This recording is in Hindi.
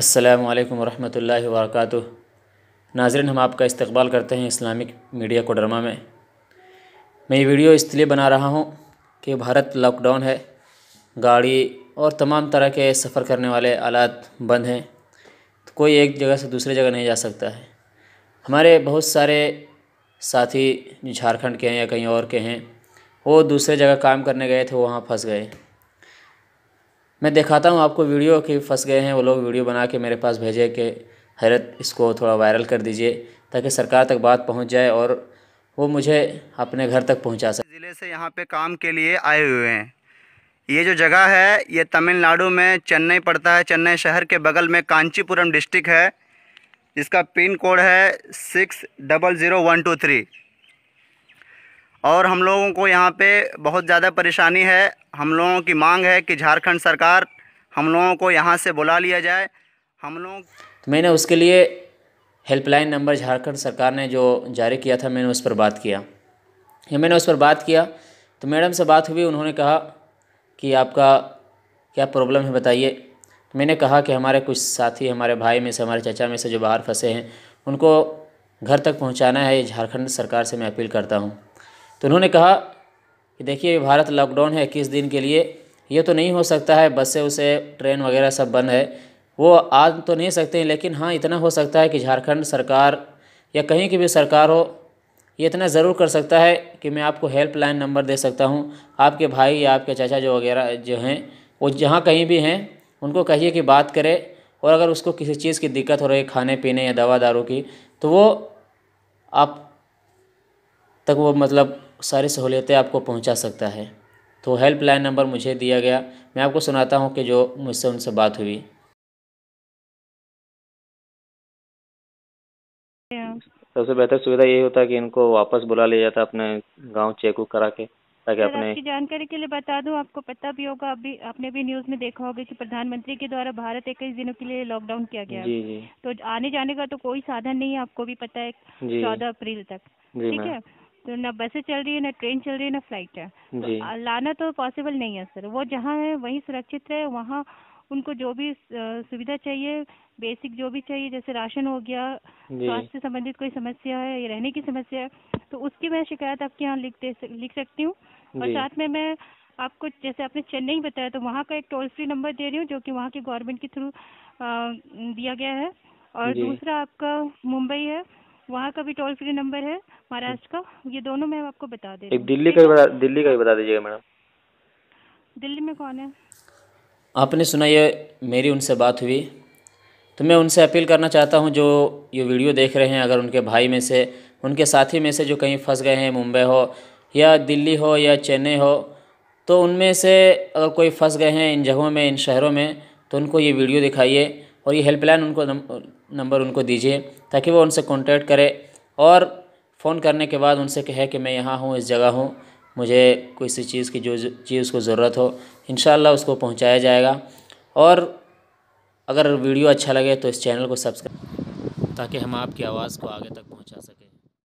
अस्सलाम वालेकुम वरहमतुल्लाहि नाजरन हम आपका इस्तकबाल करते हैं इस्लामिक मीडिया कोडरमा में मैं ये वीडियो इसलिए बना रहा हूँ कि भारत लॉकडाउन है गाड़ी और तमाम तरह के सफ़र करने वाले आलात बंद हैं तो कोई एक जगह से दूसरी जगह नहीं जा सकता है हमारे बहुत सारे साथी झारखंड के हैं या कहीं और के हैं वो दूसरे जगह काम करने गए थे वहाँ फंस गए मैं दिखाता हूँ आपको वीडियो कि फंस गए हैं वो लोग वीडियो बना के मेरे पास भेजे कि हैरत इसको थोड़ा वायरल कर दीजिए ताकि सरकार तक बात पहुँच जाए और वो मुझे अपने घर तक पहुँचा सके ज़िले से यहाँ पर काम के लिए आए हुए हैं ये जो जगह है ये तमिलनाडु में चेन्नई पड़ता है चेन्नई शहर के बगल में कांचीपुरम डिस्ट्रिक्ट है जिसका पिन कोड है six double zero one two three और हम लोगों को यहाँ पे बहुत ज़्यादा परेशानी है हम लोगों की मांग है कि झारखंड सरकार हम लोगों को यहाँ से बुला लिया जाए हम लोग तो मैंने उसके लिए हेल्पलाइन नंबर झारखंड सरकार ने जो जारी किया था मैंने उस पर बात किया या मैंने उस पर बात किया तो मैडम से बात हुई उन्होंने कहा कि आपका क्या प्रॉब्लम है बताइए तो मैंने कहा कि हमारे कुछ साथी हमारे भाई में से हमारे चाचा में से जो बाहर फंसे हैं उनको घर तक पहुंचाना है ये झारखंड सरकार से मैं अपील करता हूं तो उन्होंने कहा कि देखिए भारत लॉकडाउन है इक्कीस दिन के लिए ये तो नहीं हो सकता है बसें उसे ट्रेन वगैरह सब बंद है वो आ तो नहीं सकते हैं लेकिन हाँ इतना हो सकता है कि झारखंड सरकार या कहीं की भी सरकार हो ये इतना ज़रूर कर सकता है कि मैं आपको हेल्पलाइन नंबर दे सकता हूँ आपके भाई या आपके चाचा जो वगैरह जो हैं वो जहाँ कहीं भी हैं उनको कहिए कि बात करें और अगर उसको किसी चीज़ की दिक्कत हो रही है खाने पीने या दवा दारू की तो वो आप तक वो मतलब सारी सहूलियतें आपको पहुंचा सकता है तो हेल्पलाइन नंबर मुझे दिया गया मैं आपको सुनाता हूं कि जो मुझसे उनसे बात हुई सबसे बेहतर सुविधा यही होता कि इनको वापस बुला लिया जाता अपने गांव चेक करा के ताकि अपने आपकी जानकारी के लिए बता दूं आपको पता भी होगा अभी आपने भी न्यूज में देखा होगा कि प्रधानमंत्री के द्वारा भारत इक्कीस दिनों के लिए लॉकडाउन किया गया जी, जी। तो आने जाने का तो कोई साधन नहीं है आपको भी पता है चौदह अप्रैल तक ठीक है तो ना बसें चल रही है ना ट्रेन चल रही है ना फ्लाइट है तो लाना तो पॉसिबल नहीं है सर वो जहाँ है वहीं सुरक्षित है वहाँ उनको जो भी सुविधा चाहिए बेसिक जो भी चाहिए जैसे राशन हो गया स्वास्थ्य संबंधित कोई समस्या है या रहने की समस्या है तो उसकी मैं शिकायत आपके यहाँ लिख दे लिख सकती हूँ और साथ में मैं आपको जैसे आपने चेन्नई बताया तो वहाँ का एक टोल फ्री नंबर दे रही हूँ जो कि वहाँ के गवर्नमेंट के थ्रू दिया गया है और दूसरा आपका मुंबई है वहाँ का भी टोल फ्री नंबर है महाराष्ट्र का ये दोनों मैं आपको बता दे एक दिल्ली का भी बता दिल्ली का भी बता दीजिएगा मैडम दिल्ली में कौन है आपने सुना ये मेरी उनसे बात हुई तो मैं उनसे अपील करना चाहता हूँ जो ये वीडियो देख रहे हैं अगर उनके भाई में से उनके साथी में से जो कहीं फंस गए हैं मुंबई हो या दिल्ली हो या चेन्नई हो तो उनमें से अगर कोई फंस गए हैं इन जगहों में इन शहरों में तो उनको ये वीडियो दिखाइए और ये हेल्पलाइन उनको नंबर उनको दीजिए ताकि वो उनसे कॉन्टेक्ट करें और फ़ोन करने के बाद उनसे कहे कि मैं यहाँ हूँ इस जगह हूँ मुझे कोई सी चीज़ की जो चीज़ उसको ज़रूरत हो इन उसको पहुँचाया जाएगा और अगर वीडियो अच्छा लगे तो इस चैनल को सब्सक्राइब ताकि हम आपकी आवाज़ को आगे तक